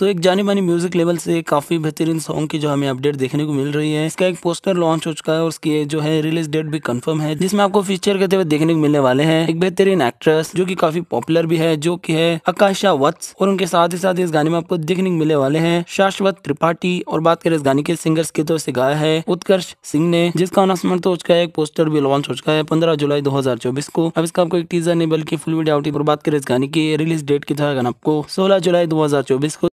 तो एक जाने मानी म्यूजिक लेवल से काफ़ी बेहतरीन सॉन्ग की जो हमें अपडेट देखने को मिल रही है इसका एक पोस्टर लॉन्च हो चुका है और उसकी जो है रिलीज डेट भी कंफर्म है जिसमें आपको फीचर करते हुए देखने को मिलने वाले हैं एक बेहतरीन एक्ट्रेस जो की काफी पॉपुलर भी है जो की है आकाशा वत्स और उनके साथ ही साथ इस गाने में आपको देखने को मिलने वाले है शाश्वत त्रिपाठी और बात करें इस गाने के सिंगर्स की तो इसे गाया है उत्कर्ष सिंह ने जिसका अनाउंसमेंट तो हो चुका है एक पोस्टर भी लॉन्च हो चुका है पंद्रह जुलाई दो को अब इसका आपको एक टीजर नहीं बल्कि फुल वीडियो आउट पर बात करें इस गाने की रिलीज डेट की तरह तो आपको सोलह जुलाई दो को